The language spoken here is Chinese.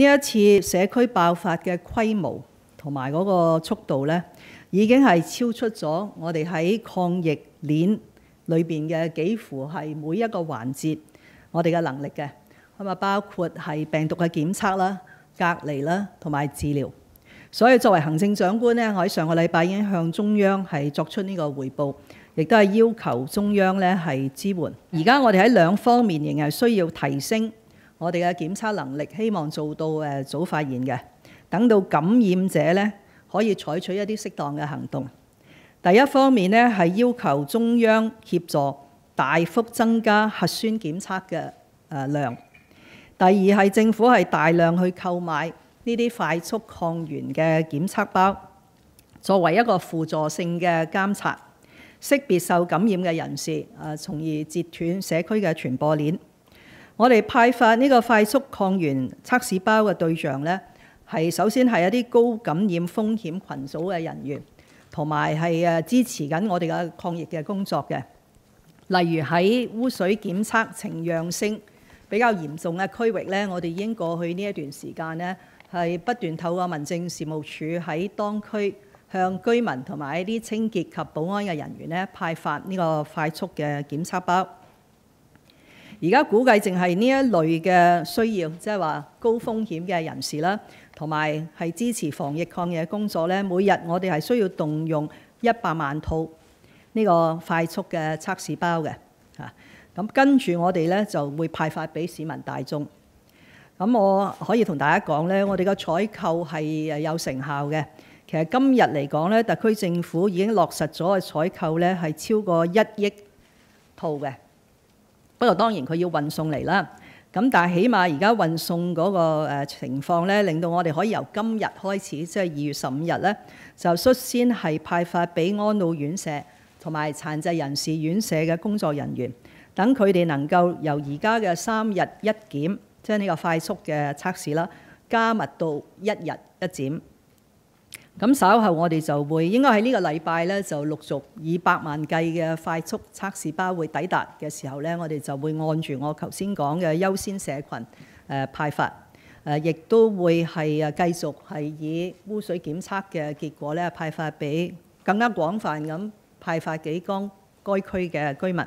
呢一次社區爆發嘅規模同埋嗰個速度呢，已經係超出咗我哋喺抗疫鏈裏邊嘅幾乎係每一個環節我哋嘅能力嘅。咁啊，包括係病毒嘅檢測啦、隔離啦同埋治療。所以作為行政長官呢，我喺上個禮拜已經向中央係作出呢個回報，亦都係要求中央呢係支援。而家我哋喺兩方面仍然係需要提升。我哋嘅檢測能力希望做到誒早發現嘅，等到感染者咧可以採取一啲適當嘅行動。第一方面咧係要求中央協助大幅增加核酸檢測嘅誒量。第二係政府係大量去購買呢啲快速抗原嘅檢測包，作為一個輔助性嘅監察，識別受感染嘅人士，誒從而截斷社區嘅傳播鏈。我哋派發呢個快速抗原測試包嘅對象呢，係首先係一啲高感染風險群組嘅人員，同埋係誒支持緊我哋嘅抗疫嘅工作嘅。例如喺污水檢測呈陽性比較嚴重嘅區域呢，我哋已經過去呢一段時間呢，係不斷透過民政事務處喺當區向居民同埋一啲清潔及保安嘅人員呢，派發呢個快速嘅檢測包。而家估計淨係呢一類嘅需要，即係話高風險嘅人士啦，同埋係支持防疫抗疫工作咧。每日我哋係需要動用一百萬套呢個快速嘅測試包嘅嚇。咁跟住我哋咧就會派發俾市民大眾。咁我可以同大家講咧，我哋嘅採購係誒有成效嘅。其實今日嚟講咧，特區政府已經落實咗嘅採購咧係超過一億套嘅。不過當然佢要運送嚟啦，咁但係起碼而家運送嗰個情況咧，令到我哋可以由今日開始，即係二月十五日咧，就率先係派發俾安老院舍同埋殘疾人士院舍嘅工作人員，等佢哋能夠由而家嘅三日一檢，即係呢個快速嘅測試啦，加密到一日一檢。咁稍後我哋就會應該喺呢個禮拜呢，就陸續以百萬計嘅快速測試包會抵達嘅時候呢，我哋就會按住我頭先講嘅優先社群誒派發，誒亦都會係誒繼續係以污水檢測嘅結果呢派發俾更加廣泛咁派發幾江該區嘅居民。